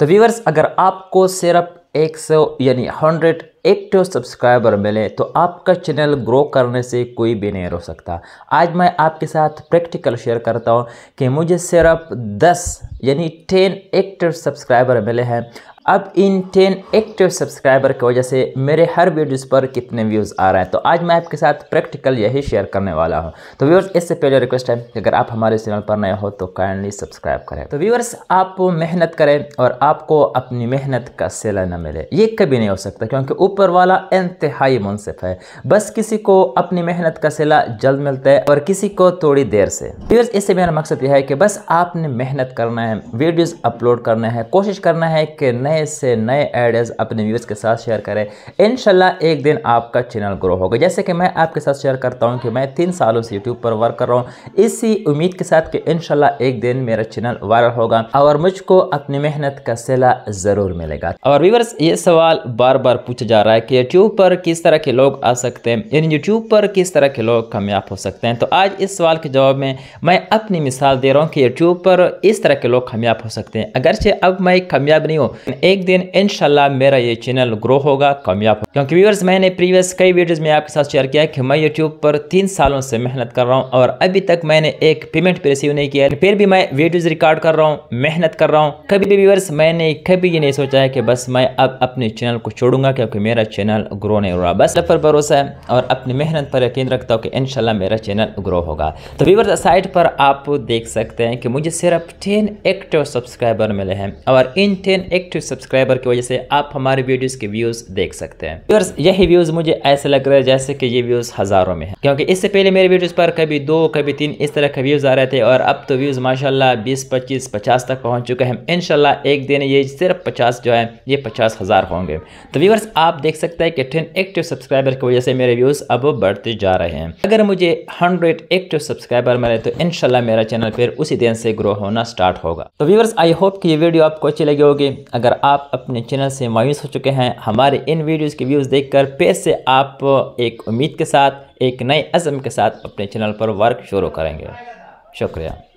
तो व्यूवर्स अगर आपको सिर्फ 100 यानी 100 एक्टिव सब्सक्राइबर मिले तो आपका चैनल ग्रो करने से कोई भी नहीं रो सकता आज मैं आपके साथ प्रैक्टिकल शेयर करता हूँ कि मुझे सिर्फ 10 यानी 10 एक्टिव सब्सक्राइबर मिले हैं अब इन टेन एक्टिव सब्सक्राइबर की वजह से मेरे हर वीडियोस पर कितने व्यूज़ आ रहे हैं तो आज मैं आपके साथ प्रैक्टिकल यही शेयर करने वाला हूँ तो व्यूअर्स इससे पहले रिक्वेस्ट है कि अगर आप हमारे चैनल पर नए हो तो काइंडली सब्सक्राइब करें तो व्यूअर्स आप मेहनत करें और आपको अपनी मेहनत का सिला न मिले ये कभी नहीं हो सकता क्योंकि ऊपर वाला इंतहाई मुनसिफ है बस किसी को अपनी मेहनत का सिला जल्द मिलता है और किसी को थोड़ी देर से व्यूअर्स इससे मेरा मकसद यह है कि बस आपने मेहनत करना है वीडियोज़ अपलोड करना है कोशिश करना है कि नए नए से नए आइडियाज़ अपने व्यूज़ के साथ शेयर करें इन एक दिन आपका चैनल ग्रो होगा जैसे कि मैं आपके साथ शेयर करता हूँ कि मैं तीन सालों से यूट्यूब पर वर्क कर रहा हूँ इसी उम्मीद के साथ कि इन एक दिन मेरा चैनल वायरल होगा और मुझको अपनी मेहनत का सिला ज़रूर मिलेगा और व्यूवर्स ये सवाल बार बार पूछा जा रहा है कि यूट्यूब पर किस तरह के लोग आ सकते हैं यानी यूट्यूब पर किस तरह के लोग कामयाब हो सकते हैं तो आज इस सवाल के जवाब में मैं अपनी मिसाल दे रहा हूँ कि यूट्यूब पर इस तरह के लोग कामयाब हो सकते हैं अगरचे अब मैं कामयाब नहीं हूँ एक दिन इनशाला मेरा ये चैनल ग्रो होगा कामयाब होगा क्योंकि व्यवर्स मैंने प्रीवियस कई वीडियोज़ में आपके साथ शेयर किया है कि मैं यूट्यूब पर तीन सालों से मेहनत कर रहा हूँ और अभी तक मैंने एक पेमेंट भी रिसीव नहीं किया फिर भी मैं वीडियोज़ रिकॉर्ड कर रहा हूँ मेहनत कर रहा हूँ कभी भी व्यवर्स मैंने कभी ये नहीं सोचा है कि बस मैं अब अपने चैनल को छोड़ूंगा क्योंकि मेरा चैनल ग्रो नहीं हो रहा बस सब पर भरोसा है और अपनी मेहनत पर यकीन रखता हूँ कि इनशाला मेरा चैनल ग्रो होगा तो व्यवर्स साइट पर आप देख सकते हैं कि मुझे सिर्फ टेन एक्टिव सब्सक्राइबर मिले हैं और इन टेन एक्टिव सब्सक्राइबर की वजह से आप हमारे वीडियोस के व्यूज़ देख सकते हैं व्यूअर्स यही व्यूज़ मुझे ऐसे लग रहा है जैसे कि ये व्यूज़ हज़ारों में है क्योंकि इससे पहले मेरे वीडियोस पर कभी दो कभी तीन इस तरह के व्यूज़ आ रहे थे और अब तो व्यूज़ माशाला बीस पच्चीस पचास तक पहुंच चुके हैं इनशाला एक दिन ये सिर्फ पचास जो है ये पचास होंगे तो व्यूअर्स आप देख सकते हैं कि टेन एक्टिव सब्सक्राइबर की वजह से मेरे व्यूज़ अब बढ़ते जा रहे हैं अगर मुझे हंड्रेड एक्टिव सब्सक्राइबर मिले तो इनशाला मेरा चैनल फिर उसी दिन से ग्रो होना स्टार्ट होगा तो व्यूवर्स आई होप कि ये वीडियो आपको अच्छी लगी होगी अगर आप अपने चैनल से मायूस हो चुके हैं हमारे इन वीडियोज़ के व्यूज़ देखकर फिर से आप एक उम्मीद के साथ एक नए अज़म के साथ अपने चैनल पर वर्क शुरू करेंगे शुक्रिया